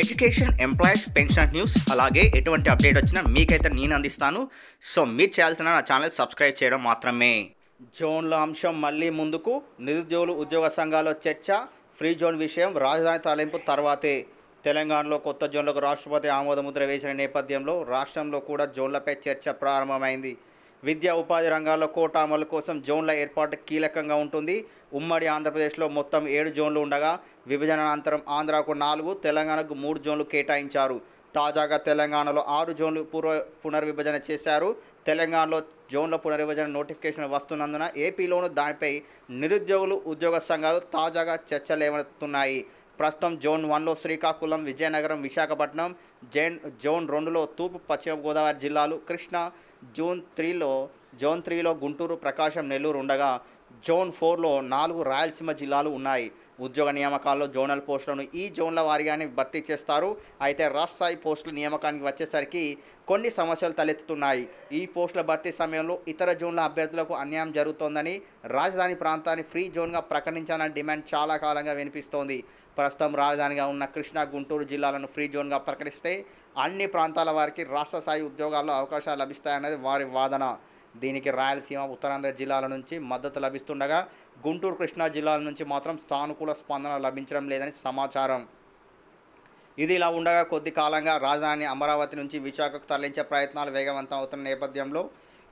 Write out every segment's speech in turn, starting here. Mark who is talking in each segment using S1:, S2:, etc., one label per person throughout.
S1: education employees pension news అలాగే ఎటువంటి update వచ్చినా మీకైతే నేను అందిస్తాను సో మీరు చేయాల్సిన నా ఛానల్ సబ్స్క్రైబ్ చేయడం మాత్రమే జోన్ల అంశం మళ్ళీ ముందుకు నిరుద్యోగులు ఉద్యోగ సంఘాల చర్చ ఫ్రీ జోన్ విషయం రాజధాని తరలింపు తర్వాతే తెలంగాణలో కొత్త జోన్లకు రాష్ట్రపతి ఆమోద ముద్ర వేసిన నేపథ్యంలో రాష్ట్రంలో కూడా జోన్లపై చర్చ ప్రారంభమైంది విద్యా ఉపాధి రంగాల్లో కోట అమలు కోసం జోన్ల ఏర్పాటు కీలకంగా ఉంటుంది ఉమ్మడి ఆంధ్రప్రదేశ్లో మొత్తం ఏడు జోన్లు ఉండగా విభజన అనంతరం ఆంధ్రాకు నాలుగు తెలంగాణకు మూడు జోన్లు కేటాయించారు తాజాగా తెలంగాణలో ఆరు జోన్లు పూర్వ పునర్విభజన చేశారు తెలంగాణలో జోన్ల పునర్విభజన నోటిఫికేషన్ వస్తున్నందున ఏపీలోనూ దానిపై నిరుద్యోగులు ఉద్యోగ సంఘాలు తాజాగా చర్చలేమవుతున్నాయి ప్రస్తుతం జోన్ వన్లో శ్రీకాకుళం విజయనగరం విశాఖపట్నం జైన్ జోన్ రెండులో తూర్పు పశ్చిమ గోదావరి జిల్లాలు కృష్ణా జూన్ త్రీలో జోన్ త్రీలో గుంటూరు ప్రకాశం నెల్లూరు ఉండగా జోన్ ఫోర్లో నాలుగు రాయలసీమ జిల్లాలు ఉన్నాయి ఉద్యోగ నియామకాల్లో జోనల్ పోస్టులను ఈ జోన్ల వారిగానే భర్తీ చేస్తారు అయితే రాష్ట్ర స్థాయి పోస్టుల నియామకానికి వచ్చేసరికి కొన్ని సమస్యలు తలెత్తుతున్నాయి ఈ పోస్టుల భర్తీ సమయంలో ఇతర జోన్ల అభ్యర్థులకు అన్యాయం జరుగుతోందని రాజధాని ప్రాంతాన్ని ఫ్రీ జోన్గా ప్రకటించాలన్న డిమాండ్ చాలా కాలంగా వినిపిస్తోంది ప్రస్తుతం రాజధానిగా ఉన్న కృష్ణా గుంటూరు జిల్లాలను ఫ్రీ జోన్గా ప్రకటిస్తే అన్ని ప్రాంతాల వారికి రాష్ట్ర స్థాయి ఉద్యోగాల్లో అవకాశాలు లభిస్తాయన్నది వారి వాదన దీనికి రాయలసీమ ఉత్తరాంధ్ర జిల్లాల నుంచి మద్దతు లభిస్తుండగా గుంటూరు కృష్ణా జిల్లాల నుంచి మాత్రం సానుకూల స్పందన లభించడం లేదని సమాచారం ఇది ఇలా ఉండగా కొద్ది కాలంగా రాజధాని అమరావతి నుంచి విశాఖకు తరలించే ప్రయత్నాలు వేగవంతం అవుతున్న నేపథ్యంలో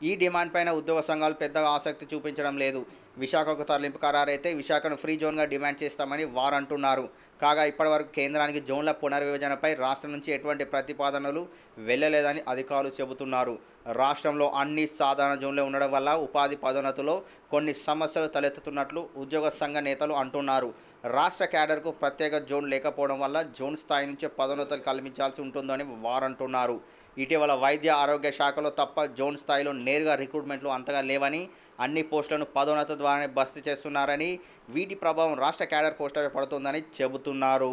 S1: ఈ డిమాండ్ పైన ఉద్యోగ సంఘాలు పెద్దగా ఆసక్తి చూపించడం లేదు విశాఖకు తరలింపు ఖరారైతే విశాఖను ఫ్రీ జోన్గా డిమాండ్ చేస్తామని వారు అంటున్నారు కాగా ఇప్పటివరకు కేంద్రానికి జోన్ల పునర్విభజనపై రాష్ట్రం నుంచి ఎటువంటి ప్రతిపాదనలు వెళ్ళలేదని అధికారులు చెబుతున్నారు రాష్ట్రంలో అన్ని సాధారణ జోన్లే ఉండడం వల్ల ఉపాధి పదోన్నతులో కొన్ని సమస్యలు తలెత్తుతున్నట్లు ఉద్యోగ సంఘ నేతలు అంటున్నారు రాష్ట్ర క్యాడర్కు ప్రత్యేక జోన్ లేకపోవడం వల్ల జోన్ స్థాయి నుంచే పదోన్నతులు కల్పించాల్సి ఉంటుందని వారంటున్నారు ఇటీవల వైద్య ఆరోగ్య శాఖలో తప్ప జోన్ స్థాయిలో నేరుగా రిక్రూట్మెంట్లు అంతగా లేవని అన్ని పోస్టులను పదోన్నత ద్వారానే భర్తీ చేస్తున్నారని వీటి ప్రభావం రాష్ట్ర క్యాడర్ పోస్టులపై పడుతుందని చెబుతున్నారు